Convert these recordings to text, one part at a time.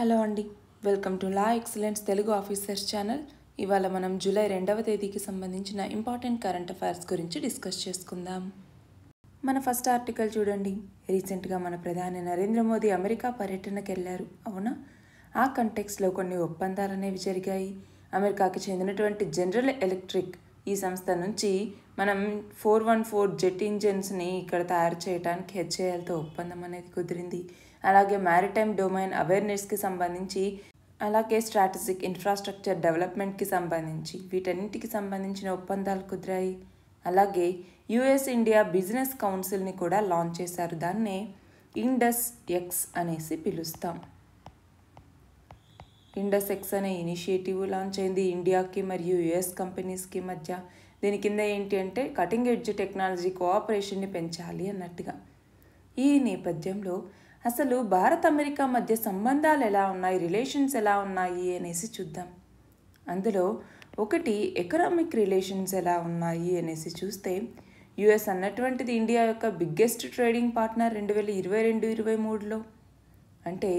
hello అండి welcome to La excellence Telugu officers channel ఇవాళ మనం జూలై రెండవ తేదీకి సంబంధించిన ఇంపార్టెంట్ కరెంట్ అఫైర్స్ గురించి డిస్కస్ చేసుకుందాం మన ఫస్ట్ ఆర్టికల్ చూడండి రీసెంట్గా మన ప్రధాని నరేంద్ర మోదీ అమెరికా పర్యటనకు వెళ్ళారు అవునా ఆ కంటెక్స్లో కొన్ని ఒప్పందాలు అనేవి జరిగాయి అమెరికాకి చెందినటువంటి జనరల్ ఎలక్ట్రిక్ ఈ సంస్థ నుంచి మనం ఫోర్ వన్ ఫోర్ జెట్ ఇంజన్స్ని ఇక్కడ తయారు చేయడానికి హెచ్ఏఎల్తో ఒప్పందం అనేది కుదిరింది అలాగే మ్యారిటైమ్ డొమైన్ అవేర్నెస్కి సంబంధించి అలాగే స్ట్రాటజిక్ ఇన్ఫ్రాస్ట్రక్చర్ డెవలప్మెంట్కి సంబంధించి వీటన్నింటికి సంబంధించిన ఒప్పందాలు కుదిరాయి అలాగే యుఎస్ ఇండియా బిజినెస్ కౌన్సిల్ని కూడా లాంచ్ చేశారు దాన్నే ఇండస్ ఎక్స్ అనేసి పిలుస్తాం ఇండస్ ఎక్స్ అనే ఇనిషియేటివ్ లాంచ్ అయింది ఇండియాకి మరియు యుఎస్ కంపెనీస్కి మధ్య దీని కింద ఏంటి అంటే కటింగ్ ఎడ్జ్ టెక్నాలజీ కోఆపరేషన్ని పెంచాలి అన్నట్టుగా ఈ నేపథ్యంలో అసలు భారత్ అమెరికా మధ్య సంబంధాలు ఎలా ఉన్నాయి రిలేషన్స్ ఎలా ఉన్నాయి అనేసి చూద్దాం అందులో ఒకటి ఎకనామిక్ రిలేషన్స్ ఎలా ఉన్నాయి అనేసి చూస్తే యుఎస్ అన్నటువంటిది ఇండియా యొక్క బిగ్గెస్ట్ ట్రేడింగ్ పార్ట్నర్ రెండు వేల ఇరవై రెండు ఇరవై మూడులో అంటే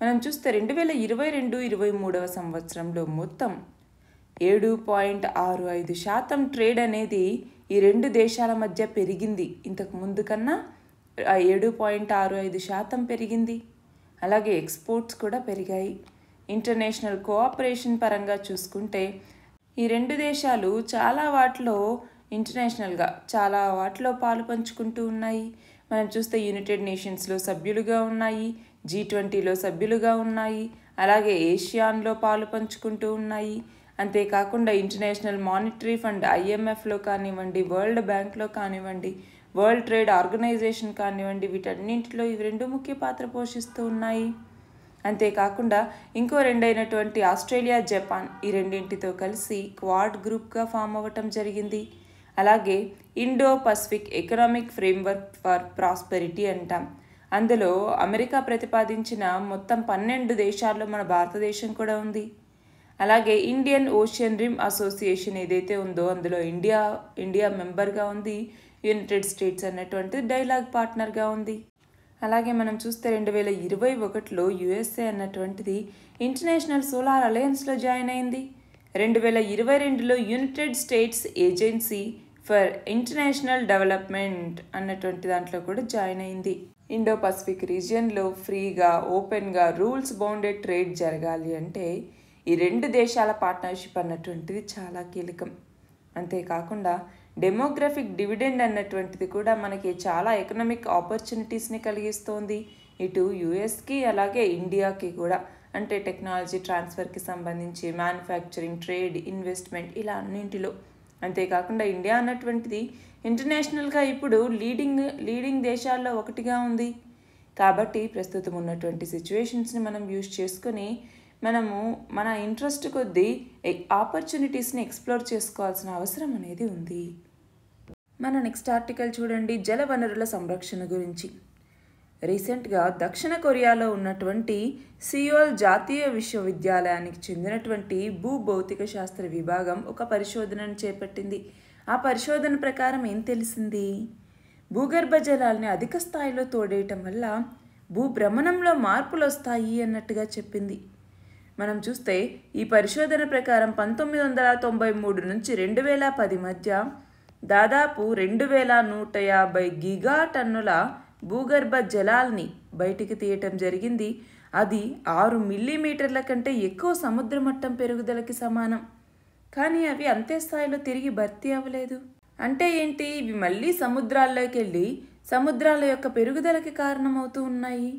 మనం చూస్తే రెండు వేల ఇరవై రెండు ఇరవై మూడవ సంవత్సరంలో మొత్తం ఏడు పాయింట్ ఆరు ఐదు శాతం ట్రేడ్ అనేది ఈ రెండు దేశాల మధ్య పెరిగింది ఇంతకు ముందు కన్నా ఏడు పాయింట్ ఆరు ఐదు శాతం పెరిగింది అలాగే ఎక్స్పోర్ట్స్ కూడా పెరిగాయి ఇంటర్నేషనల్ కోఆపరేషన్ పరంగా చూసుకుంటే ఈ రెండు దేశాలు చాలా వాటిలో ఇంటర్నేషనల్గా చాలా వాటిలో పాలు పంచుకుంటూ ఉన్నాయి మనం చూస్తే యునైటెడ్ నేషన్స్లో సభ్యులుగా ఉన్నాయి జీ ట్వంటీలో సభ్యులుగా ఉన్నాయి అలాగే ఏషియాన్లో పాలు పంచుకుంటూ ఉన్నాయి అంతేకాకుండా ఇంటర్నేషనల్ మానిటరీ ఫండ్ ఐఎంఎఫ్లో కానివ్వండి వరల్డ్ బ్యాంక్లో కానివ్వండి వరల్డ్ ట్రేడ్ ఆర్గనైజేషన్ కానివ్వండి వీటన్నింటిలో ఇవి రెండు ముఖ్య పాత్ర పోషిస్తూ ఉన్నాయి అంతేకాకుండా ఇంకో రెండైనటువంటి ఆస్ట్రేలియా జపాన్ ఈ రెండింటితో కలిసి క్వాడ్ గ్రూప్గా ఫామ్ అవ్వటం జరిగింది అలాగే Indo Pacific economic framework for prosperity అంటాం అందులో అమెరికా ప్రతిపాదించిన మొత్తం పన్నెండు దేశాల్లో మన భారతదేశం కూడా ఉంది అలాగే ఇండియన్ ఓషియన్ రిమ్ అసోసియేషన్ ఏదైతే ఉందో అందులో ఇండియా ఇండియా మెంబర్గా ఉంది యునైటెడ్ స్టేట్స్ అనేటువంటి డైలాగ్ పార్ట్నర్గా ఉంది అలాగే మనం చూస్తే రెండు వేల ఇరవై ఒకటిలో యుఎస్ఏ అన్నటువంటిది ఇంటర్నేషనల్ సోలార్ అలయన్స్లో జాయిన్ అయింది రెండు వేల ఇరవై రెండులో United States agency for international development అన్నటువంటి దాంట్లో కూడా జాయిన్ అయింది ఇండో పసిఫిక్ రీజియన్లో ఫ్రీగా ఓపెన్గా రూల్స్ బౌండెడ్ ట్రేడ్ జరగాలి అంటే ఈ రెండు దేశాల పార్ట్నర్షిప్ అన్నటువంటిది చాలా కీలకం అంతేకాకుండా డెమోగ్రఫిక్ డివిడెండ్ అన్నటువంటిది కూడా మనకి చాలా ఎకనామిక్ ఆపర్చునిటీస్ని కలిగిస్తోంది ఇటు యుఎస్కి అలాగే ఇండియాకి కూడా అంటే టెక్నాలజీ ట్రాన్స్ఫర్కి సంబంధించి మ్యానుఫ్యాక్చరింగ్ ట్రేడ్ ఇన్వెస్ట్మెంట్ ఇలా అన్నింటిలో అంతేకాకుండా ఇండియా అన్నటువంటిది ఇంటర్నేషనల్గా ఇప్పుడు లీడింగ్ లీడింగ్ దేశాల్లో ఒకటిగా ఉంది కాబట్టి ప్రస్తుతం ఉన్నటువంటి సిచ్యువేషన్స్ని మనం యూజ్ చేసుకొని మనము మన ఇంట్రెస్ట్ కొద్దీ ఆపర్చునిటీస్ని ఎక్స్ప్లోర్ చేసుకోవాల్సిన అవసరం అనేది ఉంది మన నెక్స్ట్ ఆర్టికల్ చూడండి జలవనరుల సంరక్షణ గురించి రీసెంట్గా దక్షిణ కొరియాలో ఉన్నటువంటి సియోల్ జాతీయ విశ్వవిద్యాలయానికి చెందినటువంటి భూభౌతిక శాస్త్ర విభాగం ఒక పరిశోధనను చేపట్టింది ఆ పరిశోధన ప్రకారం ఏం తెలిసింది భూగర్భ జలాల్ని అధిక స్థాయిలో తోడేయటం వల్ల భూభ్రమణంలో మార్పులు వస్తాయి అన్నట్టుగా చెప్పింది మనం చూస్తే ఈ పరిశోధన ప్రకారం పంతొమ్మిది వందల తొంభై మూడు నుంచి రెండు వేల పది మధ్య దాదాపు రెండు వేల నూట యాభై గిగా టన్నుల భూగర్భ జలాల్ని బయటికి తీయటం జరిగింది అది ఆరు మిల్లీమీటర్ల కంటే ఎక్కువ సముద్ర మట్టం పెరుగుదలకి సమానం కానీ అవి అంతే స్థాయిలో తిరిగి భర్తీ అవ్వలేదు అంటే ఏంటి ఇవి మళ్ళీ సముద్రాల్లోకి వెళ్ళి సముద్రాల యొక్క పెరుగుదలకి కారణమవుతూ ఉన్నాయి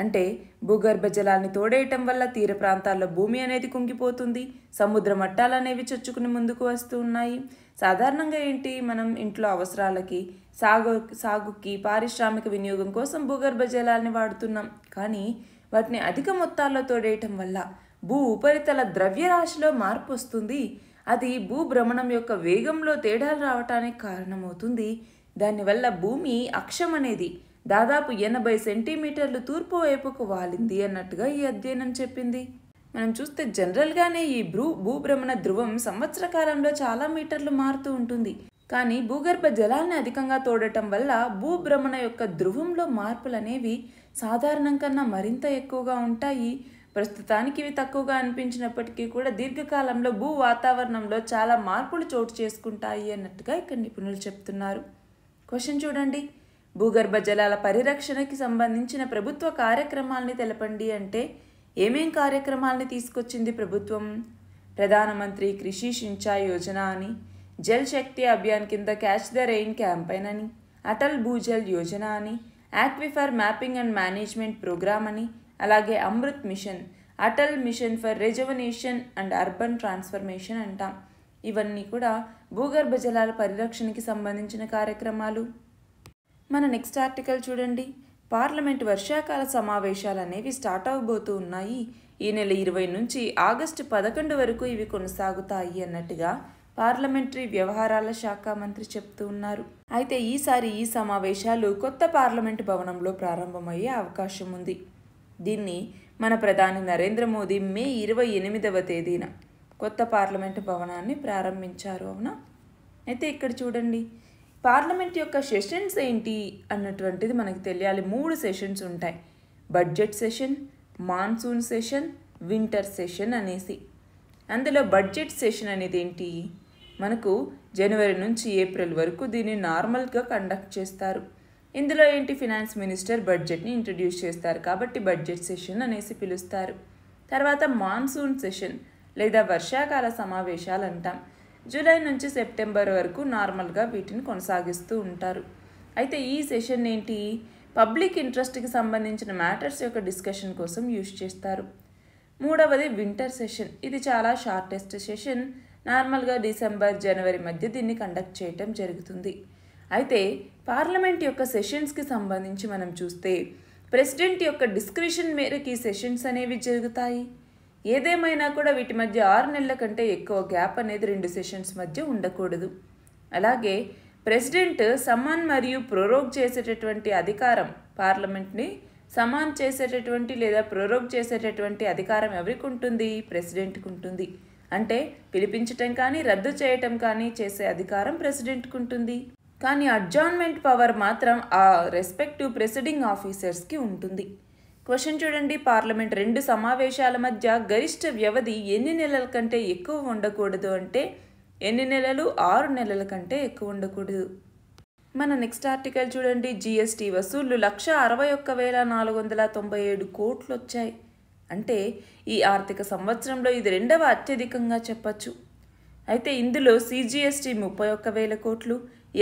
అంటే భూగర్భ జలాన్ని తోడేయటం వల్ల తీర ప్రాంతాల్లో భూమి అనేది కుంగిపోతుంది సముద్ర మట్టాలు అనేవి చొచ్చుకుని ముందుకు వస్తూ ఉన్నాయి సాధారణంగా ఏంటి మనం ఇంట్లో అవసరాలకి సాగు సాగుకి పారిశ్రామిక వినియోగం కోసం భూగర్భ జలాల్ని వాడుతున్నాం కానీ వాటిని అధిక మొత్తాల్లో తోడేయటం వల్ల భూ ఉపరితల ద్రవ్యరాశిలో మార్పు వస్తుంది అది భూభ్రమణం యొక్క వేగంలో తేడాలు రావటానికి కారణమవుతుంది దానివల్ల భూమి అక్షం అనేది దాదాపు ఎనభై సెంటీమీటర్లు తూర్పు వైపుకు వాలింది అన్నట్టుగా ఈ అధ్యయనం చెప్పింది మనం చూస్తే జనరల్గానే ఈ భ్రూ భూభ్రమణ ధ్రువం సంవత్సర కాలంలో చాలా మీటర్లు మారుతూ ఉంటుంది కానీ భూగర్భ జలాన్ని అధికంగా తోడటం వల్ల భూభ్రమణ యొక్క ధ్రువంలో మార్పులు అనేవి సాధారణం కన్నా మరింత ఎక్కువగా ఉంటాయి ప్రస్తుతానికి ఇవి తక్కువగా అనిపించినప్పటికీ కూడా దీర్ఘకాలంలో భూ వాతావరణంలో చాలా మార్పులు చోటు చేసుకుంటాయి అన్నట్టుగా ఇక్కడ నిపుణులు చెప్తున్నారు క్వశ్చన్ చూడండి భూగర్భ జలాల పరిరక్షణకి సంబంధించిన ప్రభుత్వ కార్యక్రమాలని తెలపండి అంటే ఏమేం కార్యక్రమాలని తీసుకొచ్చింది ప్రభుత్వం ప్రధానమంత్రి కృషి సించాయ్ యోజన అని జల్ శక్తి అభియాన్ కింద క్యాచ్ ద రెయిన్ క్యాంపెయిన్ అని అటల్ భూజల్ యోజన అని aquifer mapping and management programme అని అలాగే Amrit mission Atal mission for rejuvenation and urban transformation అంటాం ఇవన్నీ కూడా భూగర్భ జలాల పరిరక్షణకి సంబంధించిన కార్యక్రమాలు మన నెక్స్ట్ ఆర్టికల్ చూడండి పార్లమెంట్ వర్షాకాల సమావేశాలు అనేవి స్టార్ట్ అవ్వబోతూ ఉన్నాయి ఈ నెల ఇరవై నుంచి ఆగస్టు పదకొండు వరకు ఇవి కొనసాగుతాయి అన్నట్టుగా పార్లమెంటరీ వ్యవహారాల శాఖ మంత్రి చెప్తూ ఉన్నారు అయితే ఈసారి ఈ సమావేశాలు కొత్త పార్లమెంటు భవనంలో ప్రారంభమయ్యే అవకాశం ఉంది దీన్ని మన ప్రధాని నరేంద్ర మోదీ మే ఇరవై ఎనిమిదవ తేదీన కొత్త పార్లమెంటు భవనాన్ని ప్రారంభించారు అవునా అయితే ఇక్కడ చూడండి పార్లమెంట్ యొక్క సెషన్స్ ఏంటి అన్నటువంటిది మనకు తెలియాలి మూడు సెషన్స్ ఉంటాయి budget session monsoon session winter session అనేసి అందులో బడ్జెట్ సెషన్ అనేది ఏంటి మనకు జనవరి నుంచి ఏప్రిల్ వరకు దీన్ని నార్మల్గా కండక్ట్ చేస్తారు ఇందులో ఏంటి ఫినాన్స్ మినిస్టర్ బడ్జెట్ని ఇంట్రడ్యూస్ చేస్తారు కాబట్టి బడ్జెట్ సెషన్ అనేసి పిలుస్తారు తర్వాత మాన్సూన్ సెషన్ లేదా వర్షాకాల సమావేశాలు అంటాం జూలై నుంచి సెప్టెంబర్ వరకు నార్మల్గా వీటిని కొనసాగిస్తూ ఉంటారు అయితే ఈ సెషన్ ఏంటి పబ్లిక్ ఇంట్రెస్ట్కి సంబంధించిన మ్యాటర్స్ యొక్క డిస్కషన్ కోసం యూజ్ చేస్తారు మూడవది వింటర్ సెషన్ ఇది చాలా షార్టెస్ట్ సెషన్ నార్మల్గా డిసెంబర్ జనవరి మధ్య దీన్ని కండక్ట్ చేయటం జరుగుతుంది అయితే పార్లమెంట్ యొక్క సెషన్స్కి సంబంధించి మనం చూస్తే ప్రెసిడెంట్ యొక్క డిస్క్రిషన్ మేరకు ఈ సెషన్స్ అనేవి జరుగుతాయి ఏదేమైనా కూడా వీటి మధ్య ఆరు నెలల కంటే ఎక్కువ గ్యాప్ అనేది రెండు సెషన్స్ మధ్య ఉండకూడదు అలాగే ప్రెసిడెంట్ సమాన్ మరియు ప్రొరోగ్ చేసేటటువంటి అధికారం పార్లమెంట్ని సమాన్ చేసేటటువంటి లేదా ప్రొరోగ్ చేసేటటువంటి అధికారం ఎవరికి ఉంటుంది ప్రెసిడెంట్కి ఉంటుంది అంటే పిలిపించటం కానీ రద్దు చేయటం కానీ చేసే అధికారం ప్రెసిడెంట్కి ఉంటుంది కానీ అడ్జాన్మెంట్ పవర్ మాత్రం ఆ రెస్పెక్టివ్ ప్రెసిడింగ్ ఆఫీసర్స్కి ఉంటుంది క్వశ్చన్ చూడండి పార్లమెంట్ రెండు సమావేశాల మధ్య గరిష్ట వ్యవధి ఎన్ని నెలల కంటే ఎక్కువ ఉండకూడదు అంటే ఎన్ని నెలలు ఆరు నెలల కంటే ఎక్కువ ఉండకూడదు మన నెక్స్ట్ ఆర్టికల్ చూడండి జిఎస్టీ వసూళ్లు లక్ష అరవై ఒక్క వేల నాలుగు వందల తొంభై ఏడు కోట్లు వచ్చాయి అంటే ఈ ఆర్థిక సంవత్సరంలో ఇది రెండవ అత్యధికంగా చెప్పచ్చు అయితే ఇందులో సిజిఎస్టీ ముప్పై ఒక్క వేల కోట్లు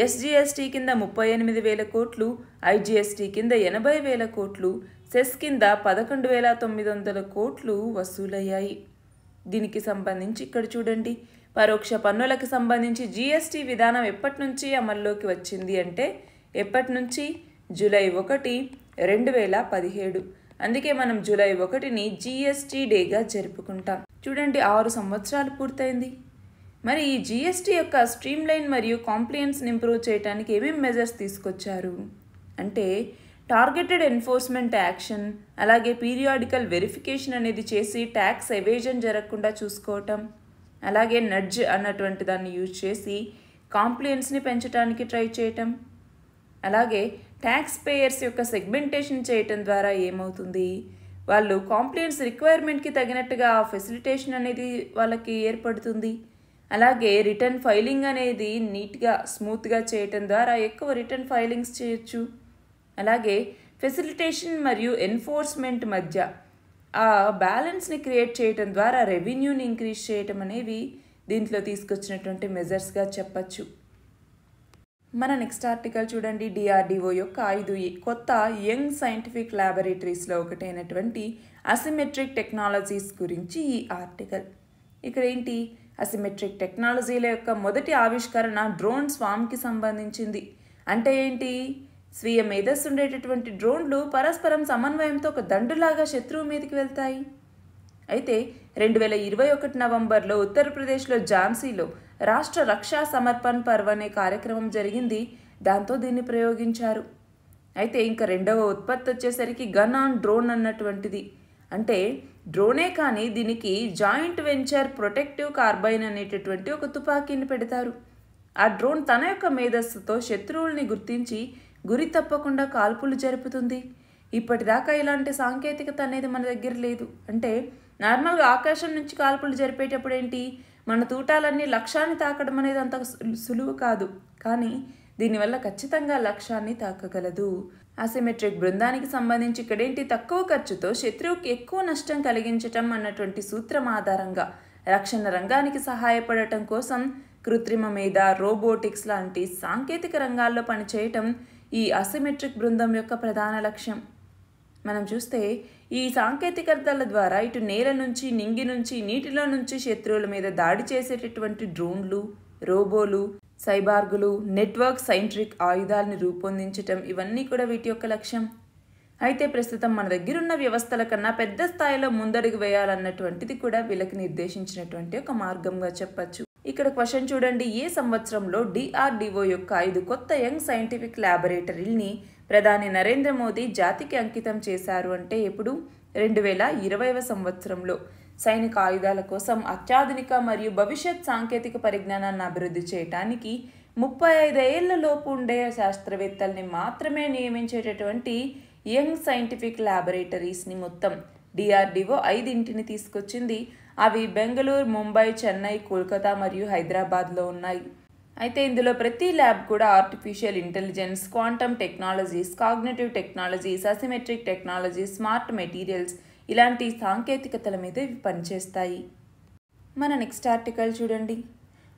ఎస్జిఎస్టీ కింద ముప్పై ఎనిమిది వేల కోట్లు ఐజిఎస్టీ కింద ఎనభై వేల కోట్లు సెస్ కింద పదకొండు వేల తొమ్మిది వందల కోట్లు వసూలయ్యాయి దీనికి సంబంధించి ఇక్కడ చూడండి పరోక్ష పన్నులకు సంబంధించి జీఎస్టీ విధానం ఎప్పటి నుంచి అమల్లోకి వచ్చింది అంటే ఎప్పటి నుంచి జూలై ఒకటి రెండు వేల పదిహేడు అందుకే మనం జూలై ఒకటిని జీఎస్టీ డేగా జరుపుకుంటాం చూడండి ఆరు సంవత్సరాలు పూర్తయింది మరి ఈ జీఎస్టీ యొక్క స్ట్రీమ్లైన్ మరియు కాంప్లియన్స్ని ఇంప్రూవ్ చేయడానికి ఏమేమి మెజర్స్ తీసుకొచ్చారు అంటే టార్గెటెడ్ ఎన్ఫోర్స్మెంట్ యాక్షన్ అలాగే పీరియాడికల్ వెరిఫికేషన్ అనేది చేసి ట్యాక్స్ ఎవేజన్ జరగకుండా చూసుకోవటం అలాగే నడ్జ్ అన్నటువంటి దాన్ని యూజ్ చేసి కాంప్లియన్స్ని పెంచడానికి ట్రై చేయటం అలాగే ట్యాక్స్ పేయర్స్ యొక్క సెగ్మెంటేషన్ చేయటం ద్వారా ఏమవుతుంది వాళ్ళు కాంప్లియన్స్ రిక్వైర్మెంట్కి తగినట్టుగా ఆ ఫెసిలిటేషన్ అనేది వాళ్ళకి ఏర్పడుతుంది అలాగే రిటర్న్ ఫైలింగ్ అనేది నీట్గా స్మూత్గా చేయటం ద్వారా ఎక్కువ రిటర్న్ ఫైలింగ్స్ చేయొచ్చు అలాగే ఫెసిలిటేషన్ మరియు ఎన్ఫోర్స్మెంట్ మధ్య ఆ బ్యాలెన్స్ని క్రియేట్ చేయటం ద్వారా రెవెన్యూని ఇంక్రీజ్ చేయటం అనేవి దీంట్లో తీసుకొచ్చినటువంటి మెజర్స్గా చెప్పచ్చు మన నెక్స్ట్ ఆర్టికల్ చూడండి డిఆర్డిఓ యొక్క ఐదు కొత్త యంగ్ సైంటిఫిక్ ల్యాబొరేటరీస్లో ఒకటైనటువంటి అసిమెట్రిక్ టెక్నాలజీస్ గురించి ఈ ఆర్టికల్ ఇక్కడ ఏంటి అసిమెట్రిక్ టెక్నాలజీల యొక్క మొదటి ఆవిష్కరణ డ్రోన్ స్వామ్కి సంబంధించింది అంటే ఏంటి స్వీయ మేధస్సు ఉండేటటువంటి డ్రోన్లు పరస్పరం సమన్వయంతో ఒక దండులాగా శత్రువు మీదకి వెళ్తాయి అయితే రెండు వేల ఇరవై ఒకటి నవంబర్లో ఉత్తరప్రదేశ్లో ఝాన్సీలో రాష్ట్ర రక్షా సమర్పణ్ పర్వ్ అనే కార్యక్రమం జరిగింది దాంతో దీన్ని ప్రయోగించారు అయితే ఇంకా రెండవ ఉత్పత్తి వచ్చేసరికి గన్ ఆన్ డ్రోన్ అన్నటువంటిది అంటే డ్రోనే కానీ దీనికి జాయింట్ వెంచర్ ప్రొటెక్టివ్ కార్బైన్ అనేటటువంటి ఒక తుపాకీని పెడతారు ఆ డ్రోన్ తన యొక్క మేధస్సుతో శత్రువుల్ని గుర్తించి గురి తప్పకుండా కాల్పులు జరుపుతుంది ఇప్పటిదాకా ఇలాంటి సాంకేతికత అనేది మన దగ్గర లేదు అంటే నార్మల్గా ఆకాశం నుంచి కాల్పులు జరిపేటప్పుడు ఏంటి మన తూటాలన్నీ లక్ష్యాన్ని తాకడం అనేది అంత సులువు కాదు కానీ దీనివల్ల ఖచ్చితంగా లక్ష్యాన్ని తాకగలదు అసిమెట్రిక్ బృందానికి సంబంధించి ఇక్కడేంటి తక్కువ ఖర్చుతో శత్రువుకి ఎక్కువ నష్టం కలిగించటం అన్నటువంటి సూత్రం ఆధారంగా రక్షణ రంగానికి సహాయపడటం కోసం కృత్రిమ మీద రోబోటిక్స్ లాంటి సాంకేతిక రంగాల్లో పనిచేయటం ఈ అసిమెట్రిక్ బృందం యొక్క ప్రధాన లక్ష్యం మనం చూస్తే ఈ సాంకేతికతల ద్వారా ఇటు నేల నుంచి నింగి నుంచి నీటిలో నుంచి శత్రువుల మీద దాడి చేసేటటువంటి డ్రోన్లు రోబోలు సైబార్గులు నెట్వర్క్ సైంట్రిక్ ఆయుధాలను రూపొందించటం ఇవన్నీ కూడా వీటి యొక్క లక్ష్యం అయితే ప్రస్తుతం మన దగ్గరున్న వ్యవస్థల కన్నా పెద్ద స్థాయిలో ముందడుగు వేయాలన్నటువంటిది కూడా వీళ్ళకి నిర్దేశించినటువంటి ఒక మార్గంగా చెప్పచ్చు ఇక్కడ క్వశ్చన్ చూడండి ఏ సంవత్సరంలో డిఆర్డిఓ యొక్క ఐదు కొత్త యంగ్ సైంటిఫిక్ ల్యాబొరేటరీని ప్రధాని నరేంద్ర మోదీ జాతికి అంకితం చేశారు అంటే ఎప్పుడు రెండు వేల ఇరవైవ సంవత్సరంలో సైనిక ఆయుధాల కోసం అత్యాధునిక మరియు భవిష్యత్ సాంకేతిక పరిజ్ఞానాన్ని అభివృద్ధి చేయటానికి ముప్పై లోపు ఉండే శాస్త్రవేత్తల్ని మాత్రమే నియమించేటటువంటి యంగ్ సైంటిఫిక్ ల్యాబొరేటరీస్ని మొత్తం డిఆర్డిఓ ఐదింటిని తీసుకొచ్చింది అవి బెంగళూరు ముంబై చెన్నై కోల్కతా మరియు హైదరాబాద్లో ఉన్నాయి అయితే ఇందులో ప్రతి ల్యాబ్ కూడా artificial intelligence quantum technologies cognitive technologies asymmetric technology smart materials ఇలాంటి సాంకేతికతల మీద ఇవి పనిచేస్తాయి మన నెక్స్ట్ ఆర్టికల్ చూడండి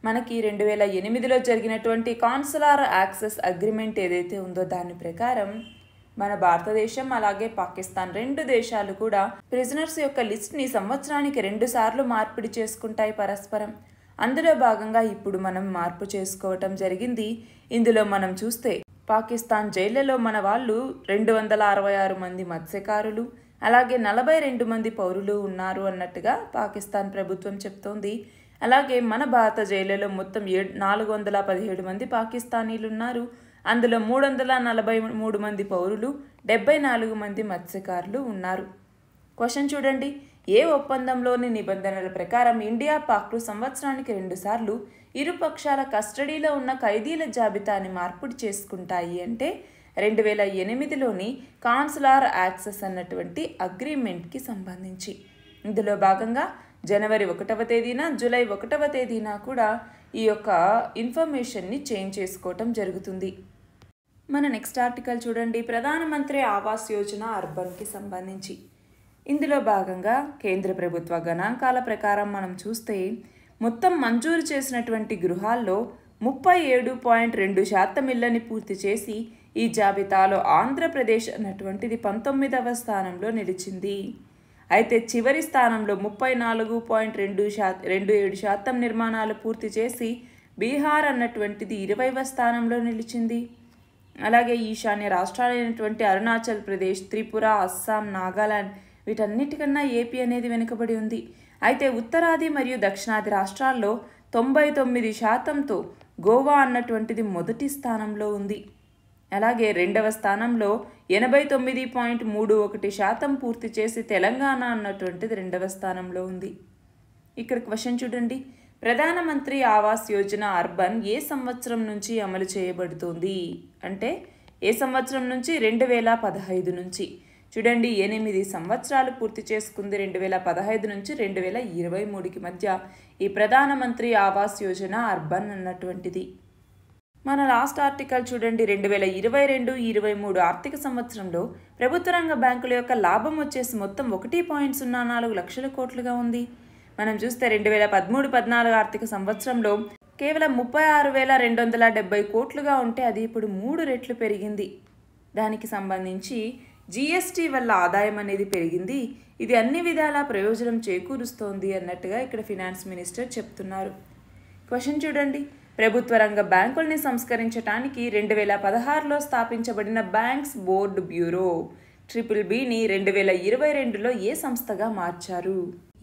మనకి రెండు వేల ఎనిమిదిలో జరిగినటువంటి కాన్సులార్ యాక్సెస్ అగ్రిమెంట్ ఏదైతే ఉందో దాని ప్రకారం మన భారతదేశం అలాగే పాకిస్తాన్ రెండు దేశాలు కూడా ప్రిజనర్స్ యొక్క లిస్ట్ని సంవత్సరానికి రెండు సార్లు మార్పిడి చేసుకుంటాయి పరస్పరం అందులో భాగంగా ఇప్పుడు మనం మార్పు చేసుకోవటం జరిగింది ఇందులో మనం చూస్తే పాకిస్తాన్ జైళ్లలో మన వాళ్ళు రెండు వందల అరవై ఆరు మంది మత్స్యకారులు అలాగే నలభై రెండు మంది పౌరులు ఉన్నారు అన్నట్టుగా పాకిస్తాన్ ప్రభుత్వం చెప్తోంది అలాగే మన భారత జైళ్లలో మొత్తం ఏడు నాలుగు వందల పదిహేడు మంది పాకిస్తానీలు ఉన్నారు అందులో మూడు వందల నలభై మూడు మంది పౌరులు డెబ్బై నాలుగు మంది మత్స్యకారులు ఉన్నారు క్వశ్చన్ చూడండి ఏ ఒప్పందంలోని నిబంధనల ప్రకారం ఇండియా పాక్లు సంవత్సరానికి రెండుసార్లు ఇరు పక్షాల కస్టడీలో ఉన్న ఖైదీల జాబితాని మార్పుడు చేసుకుంటాయి అంటే రెండు వేల ఎనిమిదిలోని కాన్సులార్ యాక్సెస్ అన్నటువంటి అగ్రిమెంట్కి సంబంధించి ఇందులో భాగంగా జనవరి ఒకటవ తేదీన జూలై ఒకటవ తేదీన కూడా ఈ యొక్క ఇన్ఫర్మేషన్ని చేంజ్ చేసుకోవటం జరుగుతుంది మన నెక్స్ట్ ఆర్టికల్ చూడండి ప్రధానమంత్రి ఆవాస్ యోజన అర్బన్కి సంబంధించి ఇందులో భాగంగా కేంద్ర ప్రభుత్వ గణాంకాల ప్రకారం మనం చూస్తే మొత్తం మంజూరు చేసినటువంటి గృహాల్లో ముప్పై ఏడు పాయింట్ రెండు శాతం ఇళ్లని పూర్తి చేసి ఈ జాబితాలో ఆంధ్రప్రదేశ్ అన్నటువంటిది పంతొమ్మిదవ స్థానంలో నిలిచింది అయితే చివరి స్థానంలో ముప్పై నాలుగు పాయింట్ రెండు శాత రెండు ఏడు శాతం నిర్మాణాలు పూర్తి చేసి బీహార్ అన్నటువంటిది ఇరవైవ స్థానంలో నిలిచింది అలాగే ఈశాన్య రాష్ట్రాలైనటువంటి అరుణాచల్ ప్రదేశ్ త్రిపుర అస్సాం నాగాలాండ్ వీటన్నిటికన్నా ఏపీ అనేది వెనుకబడి ఉంది అయితే ఉత్తరాది మరియు దక్షిణాది రాష్ట్రాల్లో తొంభై తొమ్మిది శాతంతో గోవా అన్నటువంటిది మొదటి స్థానంలో ఉంది అలాగే రెండవ స్థానంలో ఎనభై తొమ్మిది పాయింట్ మూడు ఒకటి శాతం పూర్తి చేసి తెలంగాణ అన్నటువంటిది రెండవ స్థానంలో ఉంది ఇక్కడ క్వశ్చన్ చూడండి ప్రధానమంత్రి ఆవాస్ యోజన అర్బన్ ఏ సంవత్సరం నుంచి అమలు చేయబడుతుంది అంటే ఏ సంవత్సరం నుంచి రెండు వేల పదహైదు నుంచి చూడండి ఎనిమిది సంవత్సరాలు పూర్తి చేసుకుంది రెండు వేల పదహైదు నుంచి రెండు వేల ఇరవై మూడుకి మధ్య ఈ ప్రధానమంత్రి ఆవాస్ యోజన అర్బన్ అన్నటువంటిది మన లాస్ట్ ఆర్టికల్ చూడండి రెండు వేల ఇరవై రెండు ఇరవై మూడు ఆర్థిక సంవత్సరంలో ప్రభుత్వ రంగ బ్యాంకుల యొక్క లాభం వచ్చేసి మొత్తం ఒకటి పాయింట్ సున్నా నాలుగు లక్షల కోట్లుగా ఉంది మనం చూస్తే రెండు వేల పదమూడు పద్నాలుగు ఆర్థిక సంవత్సరంలో కేవలం ముప్పై ఆరు వేల రెండు వందల డెబ్బై కోట్లుగా ఉంటే అది ఇప్పుడు మూడు రెట్లు పెరిగింది దానికి సంబంధించి జీఎస్టీ వల్ల ఆదాయం అనేది పెరిగింది ఇది అన్ని విధాలా ప్రయోజనం చేకూరుస్తోంది అన్నట్టుగా ఇక్కడ ఫినాన్స్ మినిస్టర్ చెప్తున్నారు క్వశ్చన్ చూడండి ప్రభుత్వ రంగ బ్యాంకుల్ని సంస్కరించడానికి రెండు వేల పదహారులో స్థాపించబడిన బ్యాంక్స్ బోర్డు బ్యూరో ట్రిపుల్ బిని రెండు వేల ఇరవై రెండులో ఏ సంస్థగా మార్చారు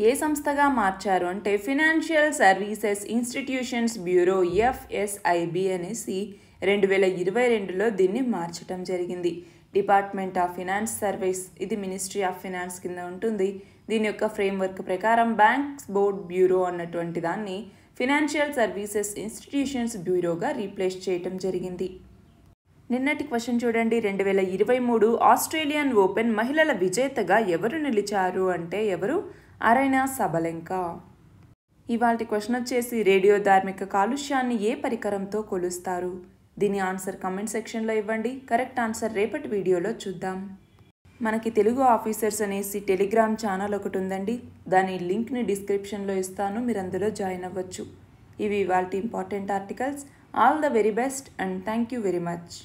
ఏ సంస్థగా మార్చారు అంటే financial services institutions bureau FSIB అనేసి రెండు వేల ఇరవై రెండులో దీన్ని మార్చడం జరిగింది డిపార్ట్మెంట్ ఆఫ్ ఫినాన్స్ సర్వీస్ ఇది మినిస్ట్రీ ఆఫ్ ఫినాన్స్ కింద ఉంటుంది దీని యొక్క ఫ్రేమ్వర్క్ ప్రకారం బ్యాంక్స్ బోర్డ్ బ్యూరో అన్నటువంటి దాన్ని ఫినాన్షియల్ సర్వీసెస్ ఇన్స్టిట్యూషన్స్ బ్యూరోగా రీప్లేస్ చేయటం జరిగింది నిన్నటి క్వశ్చన్ చూడండి రెండు వేల ఇరవై మూడు ఆస్ట్రేలియన్ ఓపెన్ మహిళల విజేతగా ఎవరు నిలిచారు అంటే ఎవరు అరైనా సబలెంకా ఇవాళ క్వశ్చన్ వచ్చేసి రేడియో ధార్మిక కాలుష్యాన్ని ఏ పరికరంతో కొలుస్తారు దీని ఆన్సర్ కమెంట్ సెక్షన్లో ఇవ్వండి కరెక్ట్ ఆన్సర్ రేపటి వీడియోలో చూద్దాం మనకి తెలుగు ఆఫీసర్స్ అనేసి టెలిగ్రామ్ ఛానల్ ఒకటి ఉందండి దాని లింక్ని డిస్క్రిప్షన్లో ఇస్తాను మీరు అందులో జాయిన్ అవ్వచ్చు ఇవి వాళ్ళ important articles all the very best and thank you very much